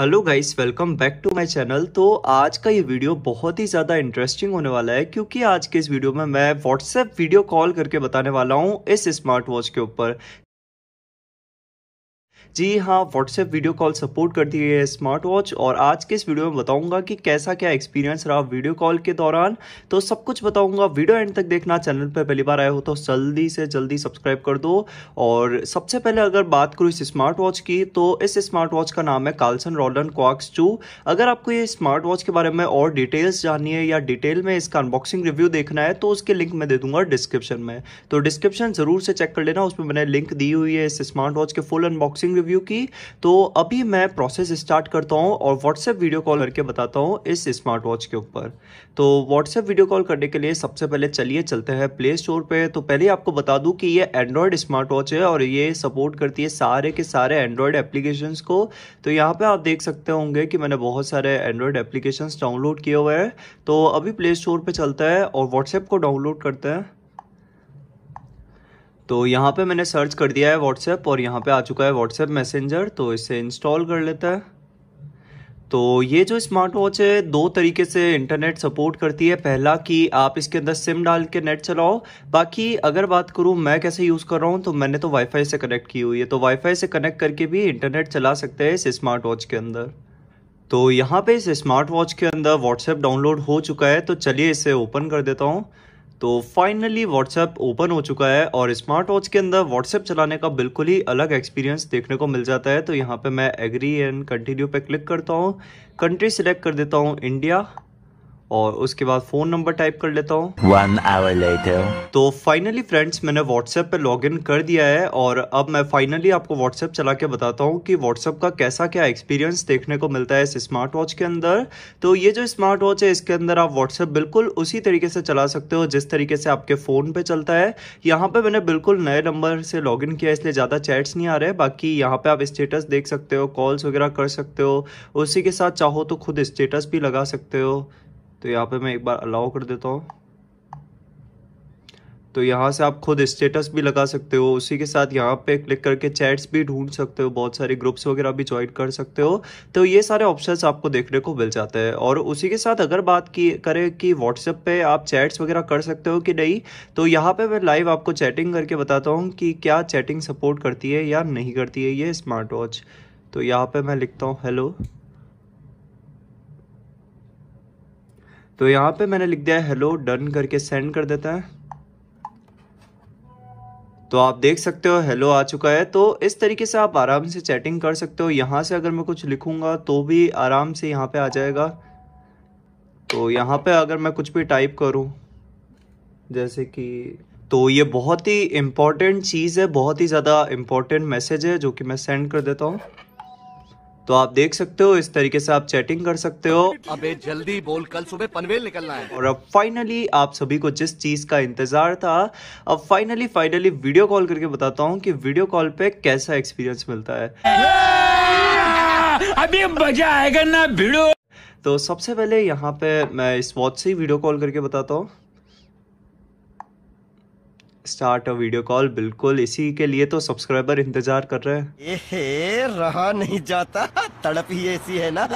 hello guys welcome back to my channel तो आज का ये वीडियो बहुत ही ज़्यादा इंटरेस्टिंग होने वाला है क्योंकि आज के इस वीडियो में मैं व्हाट्सएप वीडियो कॉल करके बताने वाला हूँ इस स्मार्ट वॉच के ऊपर जी हाँ व्हाट्सएप वीडियो कॉल सपोर्ट करती है स्मार्ट वॉच और आज के इस वीडियो में बताऊंगा कि कैसा क्या एक्सपीरियंस रहा वीडियो कॉल के दौरान तो सब कुछ बताऊंगा वीडियो एंड तक देखना चैनल पर पहली बार आए हो तो जल्दी से जल्दी सब्सक्राइब कर दो और सबसे पहले अगर बात करूँ इस स्मार्ट वॉच की तो इस स्मार्ट वॉच का नाम है कार्लसन रॉलन क्वाक्स टू अगर आपको ये स्मार्ट वॉच के बारे में और डिटेल्स जाननी है या डिटेल में इसका अनबॉक्सिंग रिव्यू देखना है तो उसके लिंक मैं दे दूंगा डिस्क्रिप्शन में तो डिस्क्रिप्शन जरूर से चेक कर लेना उसमें मैंने लिंक दी हुई है इस स्मार्ट वॉच के फुल अनबॉक्सिंग ट्रेडिंग रिव्यू की तो अभी मैं प्रोसेस स्टार्ट करता हूँ और व्हाट्सएप वीडियो कॉल करके बताता हूँ इस स्मार्ट वॉच के ऊपर तो व्हाट्सएप वीडियो कॉल करने के लिए सबसे पहले चलिए चलते हैं प्ले स्टोर पर तो पहले आपको बता दूँ कि ये एंड्रॉयड स्मार्ट वॉच है और ये सपोर्ट करती है सारे के सारे एंड्रॉयड एप्लीकेशन को तो यहाँ पर आप देख सकते होंगे कि मैंने बहुत सारे एंड्रॉयड एप्लीकेशन डाउनलोड किए हुए हैं तो अभी प्ले स्टोर पर चलता है और व्हाट्सएप को डाउनलोड करते हैं तो यहाँ पे मैंने सर्च कर दिया है व्हाट्सएप और यहाँ पे आ चुका है व्हाट्सएप मैसेंजर तो इसे इंस्टॉल कर लेता है तो ये जो स्मार्ट वॉच है दो तरीके से इंटरनेट सपोर्ट करती है पहला कि आप इसके अंदर सिम डाल के नेट चलाओ बाकी अगर बात करूँ मैं कैसे यूज़ कर रहा हूँ तो मैंने तो वाईफाई से कनेक्ट की हुई है तो वाईफाई से कनेक्ट करके भी इंटरनेट चला सकते हैं इस स्मार्ट वॉच के अंदर तो यहाँ पे इस स्मार्ट वॉच के अंदर व्हाट्सएप डाउनलोड हो चुका है तो चलिए इसे ओपन कर देता हूँ तो फाइनली व्हाट्सएप ओपन हो चुका है और स्मार्ट वॉच के अंदर व्हाट्सएप चलाने का बिल्कुल ही अलग एक्सपीरियंस देखने को मिल जाता है तो यहाँ पे मैं एग्री एंड कंटिन्यू पे क्लिक करता हूँ कंट्री सिलेक्ट कर देता हूँ इंडिया और उसके बाद फोन नंबर टाइप कर लेता हूँ वन आवर लेटर तो फाइनली फ्रेंड्स मैंने व्हाट्सएप पे लॉग इन कर दिया है और अब मैं फाइनली आपको व्हाट्सएप चला के बताता हूँ कि व्हाट्सएप का कैसा क्या एक्सपीरियंस देखने को मिलता है इस स्मार्ट वॉच के अंदर तो ये जो स्मार्ट वॉच है इसके अंदर आप व्हाट्सएप बिल्कुल उसी तरीके से चला सकते हो जिस तरीके से आपके फ़ोन पे चलता है यहाँ पे मैंने बिल्कुल नए नंबर से लॉग इन किया इसलिए ज़्यादा चैट्स नहीं आ रहे बाकी यहाँ पे आप स्टेटस देख सकते हो कॉल्स वगैरह कर सकते हो उसी के साथ चाहो तो खुद स्टेटस भी लगा सकते हो तो यहाँ पे मैं एक बार अलाउ कर देता हूँ तो यहाँ से आप खुद स्टेटस भी लगा सकते हो उसी के साथ यहाँ पे क्लिक करके चैट्स भी ढूंढ सकते हो बहुत सारे ग्रुप्स वगैरह भी ज्वाइन कर सकते हो तो ये सारे ऑप्शंस आपको देखने को मिल जाते हैं और उसी के साथ अगर बात की करें कि व्हाट्सएप पे आप चैट्स वगैरह कर सकते हो कि नहीं तो यहाँ पर मैं लाइव आपको चैटिंग करके बताता हूँ कि क्या चैटिंग सपोर्ट करती है या नहीं करती है ये स्मार्ट वॉच तो यहाँ पर मैं लिखता हूँ हेलो तो यहाँ पे मैंने लिख दिया है हेलो डन करके सेंड कर देता है तो आप देख सकते हो हेलो आ चुका है तो इस तरीके से आप आराम से चैटिंग कर सकते हो यहाँ से अगर मैं कुछ लिखूँगा तो भी आराम से यहाँ पे आ जाएगा तो यहाँ पे अगर मैं कुछ भी टाइप करूँ जैसे कि तो ये बहुत ही इम्पॉर्टेंट चीज़ है बहुत ही ज़्यादा इम्पॉर्टेंट मैसेज है जो कि मैं सेंड कर देता हूँ तो आप देख सकते हो इस तरीके से आप चैटिंग कर सकते हो अबे जल्दी बोल कल सुबह पनवेल निकलना है और अब फाइनली आप सभी को जिस चीज का इंतजार था अब फाइनली फाइनली वीडियो कॉल करके बताता हूँ कि वीडियो कॉल पे कैसा एक्सपीरियंस मिलता है अभी मजा आएगा ना भिड़ो तो सबसे पहले यहाँ पे मैं इस वॉच से ही वीडियो कॉल करके बताता हूँ स्टार्ट अ वीडियो कॉल बिल्कुल इसी के लिए तो सब्सक्राइबर इंतजार कर रहे हैं ये रहा नहीं जाता तड़प ही ऐसी है ना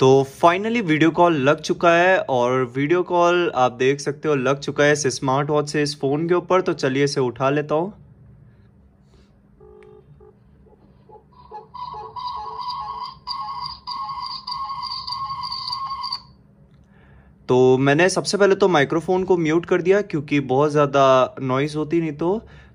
तो फाइनली वीडियो कॉल लग चुका है और वीडियो कॉल आप देख सकते हो लग चुका है इस स्मार्ट वॉच से इस फ़ोन के ऊपर तो चलिए इसे उठा लेता हूँ तो मैंने सबसे पहले तो माइक्रोफोन को म्यूट कर दिया क्योंकि बहुत ज़्यादा नॉइज़ होती नहीं तो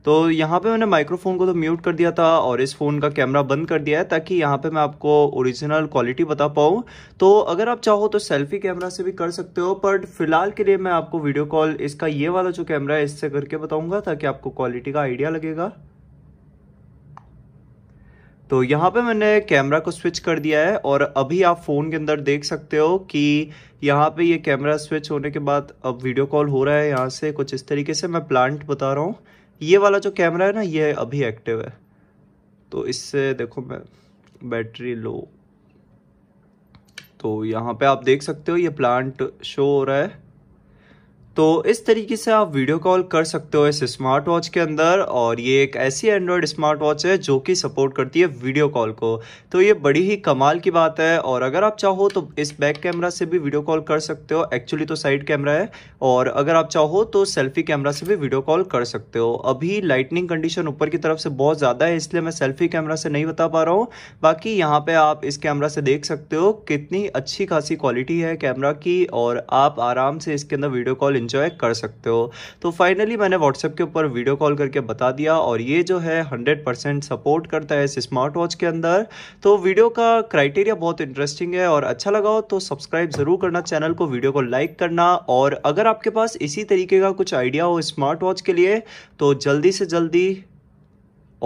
तो यहाँ पे मैंने माइक्रोफोन को तो म्यूट कर दिया था और इस फ़ोन का कैमरा बंद कर दिया है ताकि यहाँ पे मैं आपको ओरिजिनल क्वालिटी बता पाऊँ तो अगर आप चाहो तो सेल्फी कैमरा से भी कर सकते हो बट फिलहाल के लिए मैं आपको वीडियो कॉल इसका ये वाला जो कैमरा है इससे करके बताऊँगा ताकि आपको क्वालिटी का आइडिया लगेगा तो यहाँ पे मैंने कैमरा को स्विच कर दिया है और अभी आप फ़ोन के अंदर देख सकते हो कि यहाँ पे ये कैमरा स्विच होने के बाद अब वीडियो कॉल हो रहा है यहाँ से कुछ इस तरीके से मैं प्लांट बता रहा हूँ ये वाला जो कैमरा है ना ये अभी एक्टिव है तो इससे देखो मैं बैटरी लो तो यहाँ पे आप देख सकते हो ये प्लांट शो हो रहा है तो इस तरीके से आप वीडियो कॉल कर सकते हो इस स्मार्ट वॉच के अंदर और ये एक ऐसी एंड्रॉयड स्मार्ट वॉच है जो कि सपोर्ट करती है वीडियो कॉल को तो ये बड़ी ही कमाल की बात है और अगर आप चाहो तो इस बैक कैमरा से भी वीडियो कॉल कर सकते हो एक्चुअली तो साइड कैमरा है और अगर आप चाहो तो सेल्फी कैमरा से भी वीडियो कॉल कर सकते हो अभी लाइटनिंग कंडीशन ऊपर की तरफ से बहुत ज़्यादा है इसलिए मैं सेल्फी कैमरा से नहीं बता पा रहा हूँ बाकी यहाँ पर आप इस कैमरा से देख सकते हो कितनी अच्छी खासी क्वालिटी है कैमरा की और आप आराम से इसके अंदर वीडियो कॉल इन्जॉय कर सकते हो तो फाइनली मैंने व्हाट्सएप के ऊपर वीडियो कॉल करके बता दिया और ये जो है हंड्रेड परसेंट सपोर्ट करता है इस स्मार्ट वॉच के अंदर तो वीडियो का क्राइटेरिया बहुत इंटरेस्टिंग है और अच्छा लगा हो तो सब्सक्राइब ज़रूर करना चैनल को वीडियो को लाइक करना और अगर आपके पास इसी तरीके का कुछ आइडिया हो स्मार्ट वॉच के लिए तो जल्दी से जल्दी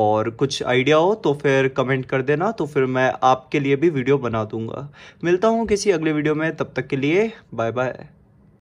और कुछ आइडिया हो तो फिर कमेंट कर देना तो फिर मैं आपके लिए भी वीडियो बना दूंगा मिलता हूँ किसी अगले वीडियो में तब तक के लिए बाय बाय